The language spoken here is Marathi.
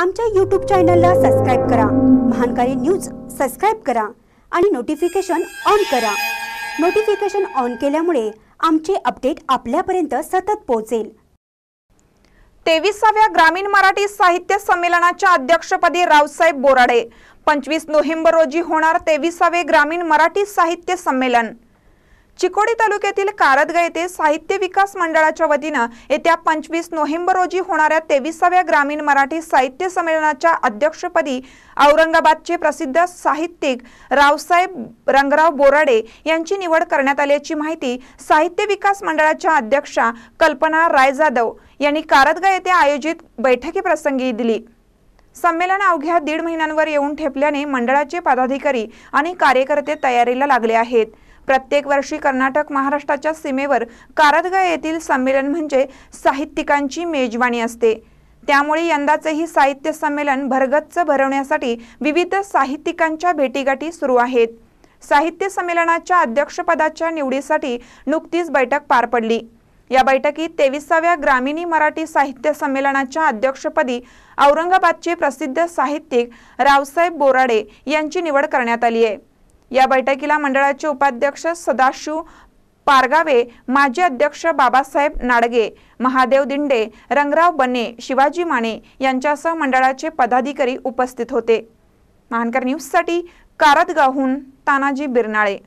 आमच्या यूट्यूब चॅनलला सबस्क्राईब करा महानकारी न्यूज सबस्क्राईब करा आणि नोटिफिकेशन ऑन करा नोटिफिकेशन ऑन केल्यामुळे आमचे अपडेट आपल्यापर्यंत सतत पोहोचेल तेविसाव्या ग्रामीण मराठी साहित्य संमेलनाच्या अध्यक्षपदी रावसाहेब बोराडे पंचवीस नोव्हेंबर रोजी होणार तेविसावे ग्रामीण मराठी साहित्य संमेलन चिकोडी तालुक्यातील कारदगा येथे साहित्य विकास मंडळाच्या वतीनं येत्या पंचवीस नोव्हेंबर रोजी होणाऱ्या तेविसाव्या ग्रामीण मराठी साहित्य संमेलनाच्या अध्यक्षपदी औरंगाबादचे प्रसिद्ध साहित्यिक रावसाहेब रंगराव बोराडे यांची निवड करण्यात आल्याची माहिती साहित्य विकास मंडळाच्या अध्यक्षा कल्पना राय जाधव यांनी कारदगा येथे आयोजित बैठकीप्रसंगी दिली संमेलन अवघ्या दीड महिन्यांवर येऊन ठेपल्याने मंडळाचे पदाधिकारी आणि कार्यकर्ते तयारीला लागले आहेत प्रत्येक वर्षी कर्नाटक महाराष्ट्राच्या सीमेवर कारदगा येथील संमेलन म्हणजे साहित्यिकांची मेजवानी असते त्यामुळे यंदाचेही साहित्य संमेलन भरगच्च भरवण्यासाठी विविध साहित्यिकांच्या भेटीगाठी सुरू आहेत साहित्य संमेलनाच्या अध्यक्षपदाच्या निवडीसाठी नुकतीच बैठक पार पडली या बैठकीत तेविसाव्या ग्रामीणी मराठी साहित्य संमेलनाच्या अध्यक्षपदी औरंगाबादचे प्रसिद्ध साहित्यिक रावसाहेब बोराडे यांची निवड करण्यात आली आहे या बैठकीला मंडळाचे उपाध्यक्ष सदाशिव पारगावे माजी अध्यक्ष बाबासाहेब नाडगे महादेव दिंडे रंगराव बने शिवाजी माने यांच्यासह मंडळाचे पदाधिकारी उपस्थित होते महानकर न्यूजसाठी कारदगावहून तानाजी बिरनाळे